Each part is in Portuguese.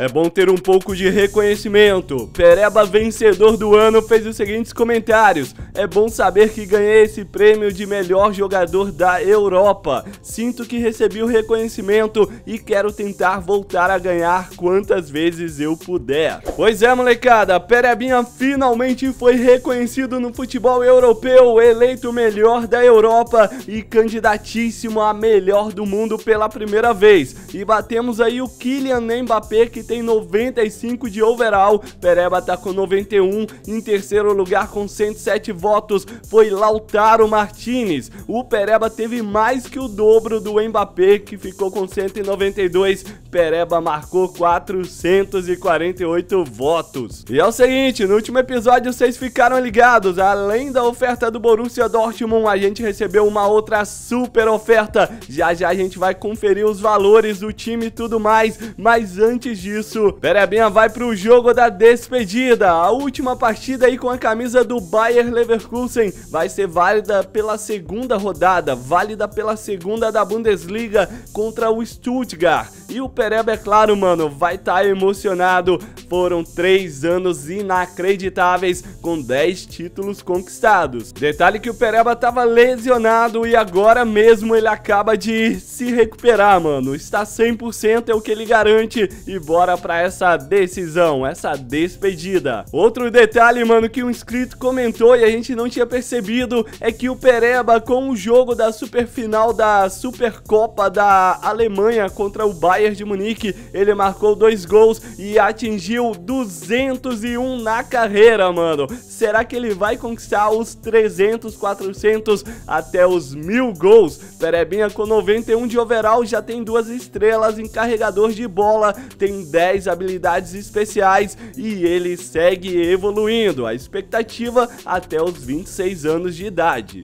É bom ter um pouco de reconhecimento. Pereba vencedor do ano fez os seguintes comentários. É bom saber que ganhei esse prêmio de melhor jogador da Europa. Sinto que recebi o reconhecimento e quero tentar voltar a ganhar quantas vezes eu puder. Pois é, molecada, Perebinha finalmente foi reconhecido no futebol europeu, eleito melhor da Europa e candidatíssimo a melhor do mundo pela primeira vez. E batemos aí o Kylian Mbappé que tem 95 de overall, Pereba tá com 91, em terceiro lugar com 107 votos foi Lautaro Martinez. O Pereba teve mais que o dobro do Mbappé, que ficou com 192. Pereba marcou 448 votos. E é o seguinte, no último episódio vocês ficaram ligados, além da oferta do Borussia Dortmund, a gente recebeu uma outra super oferta. Já já a gente vai conferir os valores do time e tudo mais, mas antes disso, isso, Berebinha vai pro jogo da despedida. A última partida aí com a camisa do Bayer Leverkusen vai ser válida pela segunda rodada, válida pela segunda da Bundesliga contra o Stuttgart. E o Pereba, é claro, mano, vai estar tá emocionado. Foram três anos inacreditáveis com 10 títulos conquistados. Detalhe que o Pereba estava lesionado e agora mesmo ele acaba de se recuperar, mano. Está 100% é o que ele garante e bora para essa decisão, essa despedida. Outro detalhe, mano, que um inscrito comentou e a gente não tinha percebido é que o Pereba, com o jogo da superfinal da Supercopa da Alemanha contra o Bayern de Munique, ele marcou dois gols e atingiu 201 na carreira, mano. Será que ele vai conquistar os 300, 400 até os mil gols? Perebinha com 91 de overall já tem duas estrelas em carregador de bola, tem 10 habilidades especiais e ele segue evoluindo. A expectativa até os 26 anos de idade.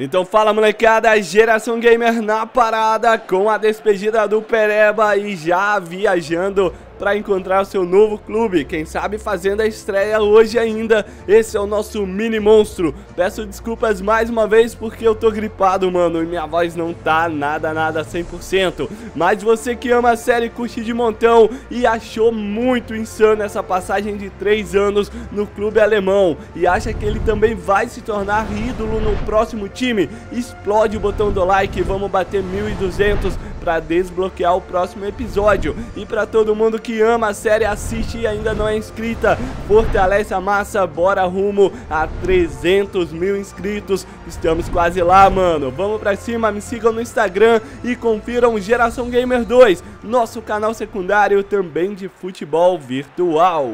Então fala molecada, geração gamer na parada com a despedida do Pereba e já viajando para encontrar o seu novo clube, quem sabe fazendo a estreia hoje ainda. Esse é o nosso mini monstro. Peço desculpas mais uma vez porque eu tô gripado, mano, e minha voz não tá nada, nada 100%. Mas você que ama a série, curte de montão e achou muito insano essa passagem de 3 anos no clube alemão e acha que ele também vai se tornar ídolo no próximo time, explode o botão do like, vamos bater 1.200 para desbloquear o próximo episódio. E para todo mundo que ama a série, assiste e ainda não é inscrita, fortalece a massa, bora rumo a 300 mil inscritos. Estamos quase lá, mano. Vamos para cima, me sigam no Instagram e confiram Geração Gamer 2, nosso canal secundário também de futebol virtual.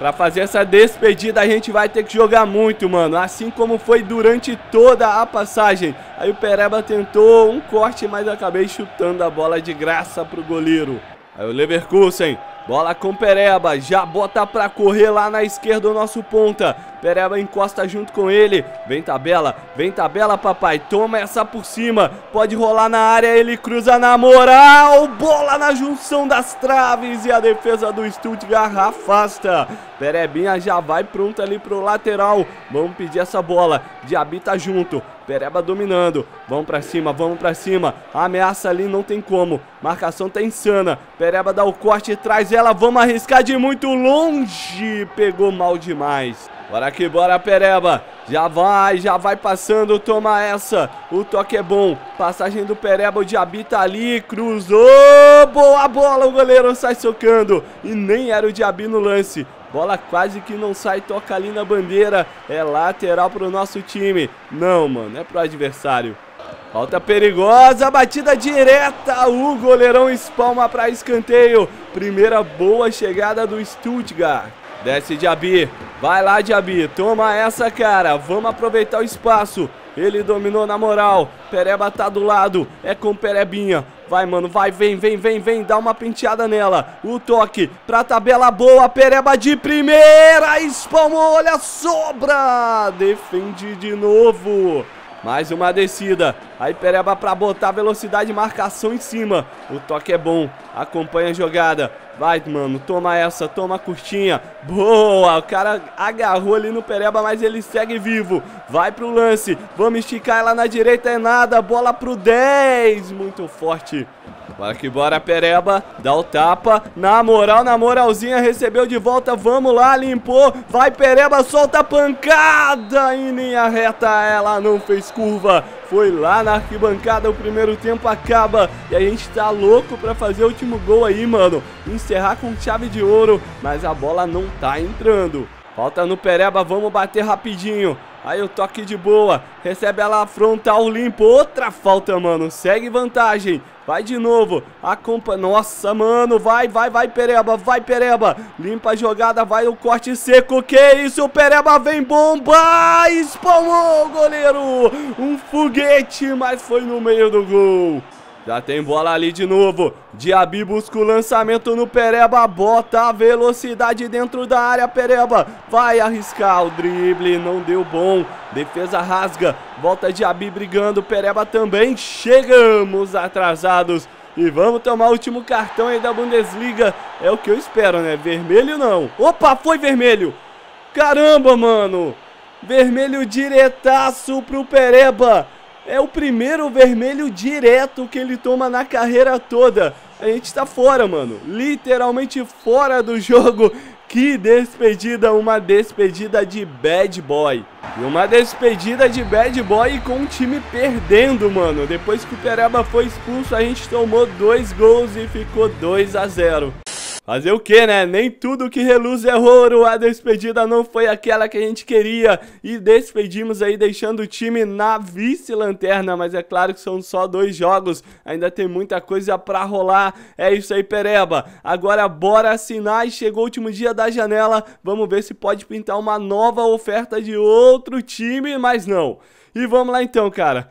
Pra fazer essa despedida a gente vai ter que jogar muito, mano. Assim como foi durante toda a passagem. Aí o Pereba tentou um corte, mas eu acabei chutando a bola de graça pro goleiro. Aí o Leverkusen Bola com Pereba, já bota pra correr lá na esquerda o nosso ponta. Pereba encosta junto com ele. Vem tabela, vem tabela, papai. Toma essa por cima. Pode rolar na área, ele cruza na moral. Bola na junção das traves e a defesa do Stuttgart afasta. Perebinha já vai pronta ali pro lateral. Vamos pedir essa bola. Diaby tá junto. Pereba dominando. Vamos pra cima, vamos pra cima. A ameaça ali não tem como. Marcação tá insana. Pereba dá o corte, traz ela. Vamos arriscar de muito longe. Pegou mal demais. Bora que bora, Pereba. Já vai, já vai passando. Toma essa. O toque é bom. Passagem do Pereba. O Diabi tá ali. Cruzou. Boa bola. O goleiro sai socando. E nem era o Diabi no lance. Bola quase que não sai, toca ali na bandeira. É lateral pro nosso time. Não, mano, é pro adversário. Falta perigosa, batida direta. O goleirão espalma para escanteio. Primeira boa chegada do Stuttgart. Desce Diaby. Vai lá, Diaby. Toma essa, cara. Vamos aproveitar o espaço. Ele dominou na moral. Pereba tá do lado. É com Perebinha. Vai, mano, vai, vem, vem, vem, vem. Dá uma penteada nela. O toque pra tabela boa. Pereba de primeira. Espalmou, olha a sobra. Defende de novo. Mais uma descida. Aí Pereba para botar velocidade e marcação em cima. O toque é bom. Acompanha a jogada. Vai, mano. Toma essa. Toma a curtinha. Boa. O cara agarrou ali no Pereba, mas ele segue vivo. Vai pro lance. Vamos esticar ela na direita. É nada. Bola pro 10. Muito forte. Bora que bora, Pereba. Dá o tapa. Na moral, na moralzinha, recebeu de volta. Vamos lá, limpou. Vai, Pereba, solta a pancada. nem linha reta, ela não fez curva. Foi lá na arquibancada, o primeiro tempo acaba. E a gente tá louco pra fazer o último gol aí, mano. Encerrar com chave de ouro. Mas a bola não tá entrando. Falta no Pereba, vamos bater rapidinho. Aí o toque de boa. Recebe ela frontal limpo. Outra falta, mano. Segue vantagem. Vai de novo. acompanha Nossa, mano. Vai, vai, vai, Pereba. Vai, Pereba. Limpa a jogada. Vai o corte seco. Que isso? O Pereba vem bomba. Espalmou o goleiro. Um foguete, mas foi no meio do gol. Já tem bola ali de novo. Diaby busca o lançamento no Pereba. Bota a velocidade dentro da área. Pereba vai arriscar o drible. Não deu bom. Defesa rasga. Volta Diaby brigando. Pereba também. Chegamos atrasados. E vamos tomar o último cartão aí da Bundesliga. É o que eu espero, né? Vermelho não. Opa, foi vermelho. Caramba, mano. Vermelho diretaço pro Pereba. É o primeiro vermelho direto que ele toma na carreira toda. A gente tá fora, mano. Literalmente fora do jogo. Que despedida, uma despedida de bad boy. E uma despedida de bad boy com o time perdendo, mano. Depois que o Pereba foi expulso, a gente tomou dois gols e ficou 2 a 0. Fazer o que, né? Nem tudo que reluz é ouro. A despedida não foi aquela que a gente queria. E despedimos aí, deixando o time na vice-lanterna. Mas é claro que são só dois jogos. Ainda tem muita coisa pra rolar. É isso aí, Pereba. Agora bora assinar. E chegou o último dia da janela. Vamos ver se pode pintar uma nova oferta de outro time. Mas não. E vamos lá então, cara.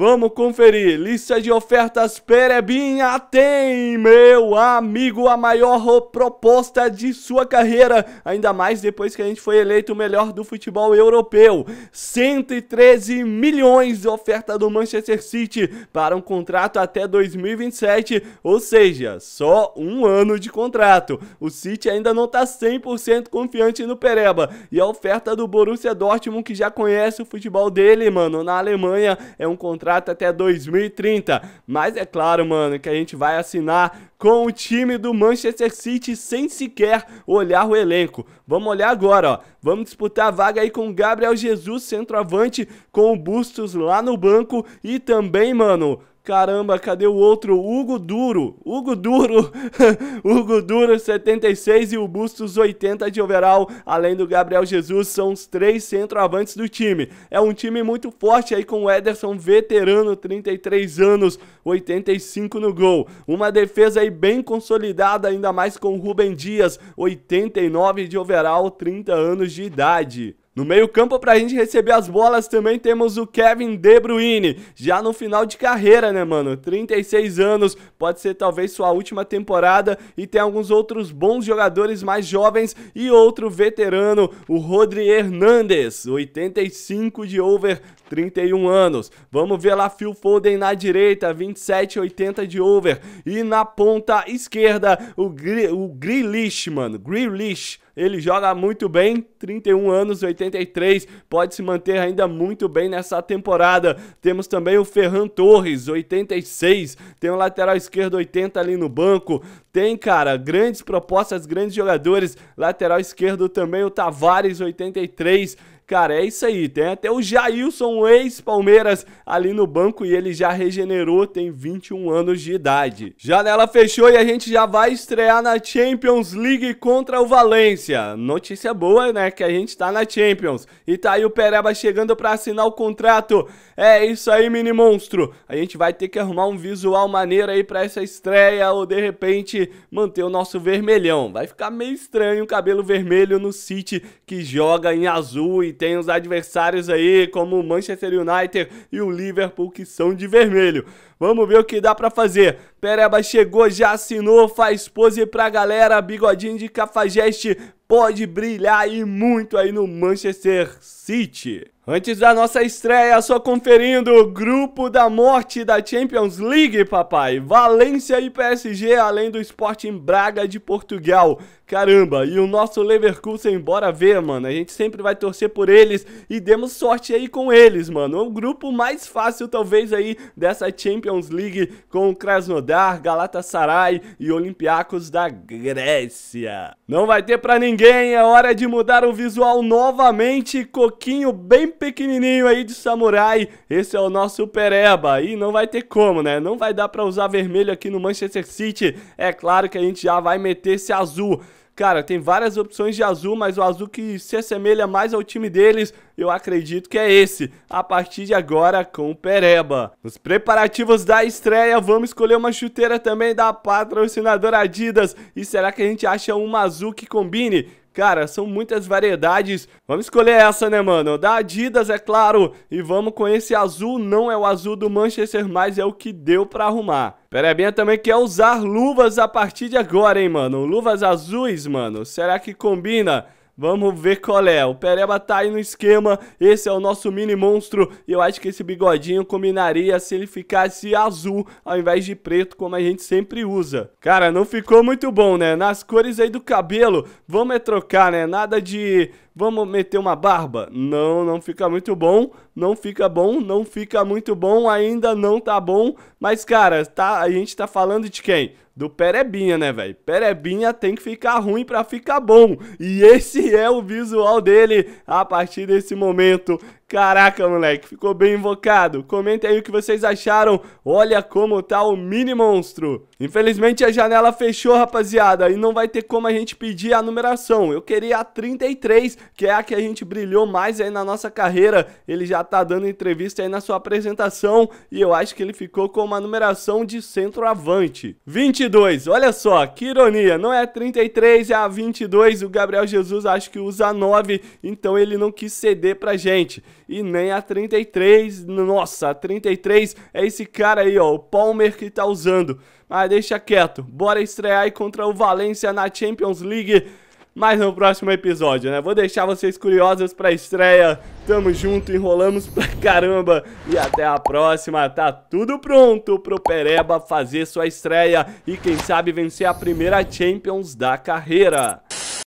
Vamos conferir. Lista de ofertas Perebinha tem, meu amigo, a maior proposta de sua carreira. Ainda mais depois que a gente foi eleito o melhor do futebol europeu. 113 milhões de oferta do Manchester City para um contrato até 2027, ou seja, só um ano de contrato. O City ainda não está 100% confiante no Pereba. E a oferta do Borussia Dortmund, que já conhece o futebol dele, mano, na Alemanha, é um contrato contrato até 2030. Mas é claro, mano, que a gente vai assinar com o time do Manchester City sem sequer olhar o elenco. Vamos olhar agora, ó. Vamos disputar a vaga aí com o Gabriel Jesus, centroavante, com o Bustos lá no banco e também, mano, Caramba, cadê o outro? Hugo Duro. Hugo Duro. Hugo Duro, 76 e o Bustos, 80 de overall. Além do Gabriel Jesus, são os três centroavantes do time. É um time muito forte aí com o Ederson, veterano, 33 anos, 85 no gol. Uma defesa aí bem consolidada, ainda mais com o Rubem Dias, 89 de overall, 30 anos de idade. No meio-campo, para a gente receber as bolas, também temos o Kevin De Bruyne. Já no final de carreira, né, mano? 36 anos, pode ser talvez sua última temporada. E tem alguns outros bons jogadores mais jovens e outro veterano, o Rodri Hernandes. 85 de over, 31 anos. Vamos ver lá Phil Foden na direita, 27,80 de over. E na ponta esquerda, o, Gri, o Grealish, mano. Grealish. Ele joga muito bem, 31 anos, 83, pode se manter ainda muito bem nessa temporada. Temos também o Ferran Torres, 86, tem o lateral esquerdo 80 ali no banco. Tem, cara, grandes propostas, grandes jogadores. Lateral esquerdo também, o Tavares, 83. Cara, é isso aí. Tem até o Jailson, ex-Palmeiras, ali no banco e ele já regenerou, tem 21 anos de idade. Janela fechou e a gente já vai estrear na Champions League contra o Valência. Notícia boa, né? Que a gente tá na Champions. E tá aí o Pereba chegando pra assinar o contrato. É isso aí, mini monstro. A gente vai ter que arrumar um visual maneiro aí pra essa estreia ou de repente gente manter o nosso vermelhão. Vai ficar meio estranho o cabelo vermelho no City que joga em azul e tem os adversários aí como o Manchester United e o Liverpool que são de vermelho. Vamos ver o que dá para fazer. Pereba chegou, já assinou, faz pose pra galera, bigodinho de cafajeste pode brilhar e muito aí no Manchester City. Antes da nossa estreia, só conferindo o grupo da morte da Champions League, papai. Valência e PSG, além do Sporting Braga de Portugal. Caramba, e o nosso Leverkusen, bora ver, mano. A gente sempre vai torcer por eles e demos sorte aí com eles, mano. o grupo mais fácil, talvez, aí dessa Champions League com o Krasnodar, Galatasaray e Olympiacos da Grécia. Não vai ter pra ninguém, é hora de mudar o visual novamente. Coquinho bem pequenininho aí de samurai. Esse é o nosso Pereba. E não vai ter como, né? Não vai dar pra usar vermelho aqui no Manchester City. É claro que a gente já vai meter esse azul. Cara, tem várias opções de azul, mas o azul que se assemelha mais ao time deles, eu acredito que é esse. A partir de agora, com o Pereba. Nos preparativos da estreia, vamos escolher uma chuteira também da patrocinadora Adidas. E será que a gente acha uma azul que combine? Cara, são muitas variedades. Vamos escolher essa, né, mano? Da Adidas, é claro. E vamos com esse azul. Não é o azul do Manchester, mas é o que deu pra arrumar. Perebinha também quer usar luvas a partir de agora, hein, mano? Luvas azuis, mano. Será que combina? Vamos ver qual é. O Pereba tá aí no esquema. Esse é o nosso mini monstro. E eu acho que esse bigodinho combinaria se ele ficasse azul ao invés de preto, como a gente sempre usa. Cara, não ficou muito bom, né? Nas cores aí do cabelo, vamos é trocar, né? Nada de Vamos meter uma barba? Não, não fica muito bom. Não fica bom, não fica muito bom, ainda não tá bom. Mas, cara, tá, a gente tá falando de quem? Do Perebinha, né, velho? Perebinha tem que ficar ruim pra ficar bom. E esse é o visual dele a partir desse momento. Caraca, moleque, ficou bem invocado. Comenta aí o que vocês acharam. Olha como tá o mini monstro. Infelizmente a janela fechou, rapaziada, e não vai ter como a gente pedir a numeração. Eu queria a 33, que é a que a gente brilhou mais aí na nossa carreira. Ele já tá dando entrevista aí na sua apresentação e eu acho que ele ficou com uma numeração de centroavante. 22, olha só, que ironia. Não é a 33, é a 22. O Gabriel Jesus acho que usa a 9, então ele não quis ceder pra gente e nem a 33. Nossa, a 33 é esse cara aí, ó, o Palmer que tá usando. Mas deixa quieto, bora estrear aí contra o Valência na Champions League. Mas no próximo episódio, né? Vou deixar vocês curiosos pra estreia. Tamo junto, enrolamos pra caramba. E até a próxima. Tá tudo pronto pro Pereba fazer sua estreia e quem sabe vencer a primeira Champions da carreira.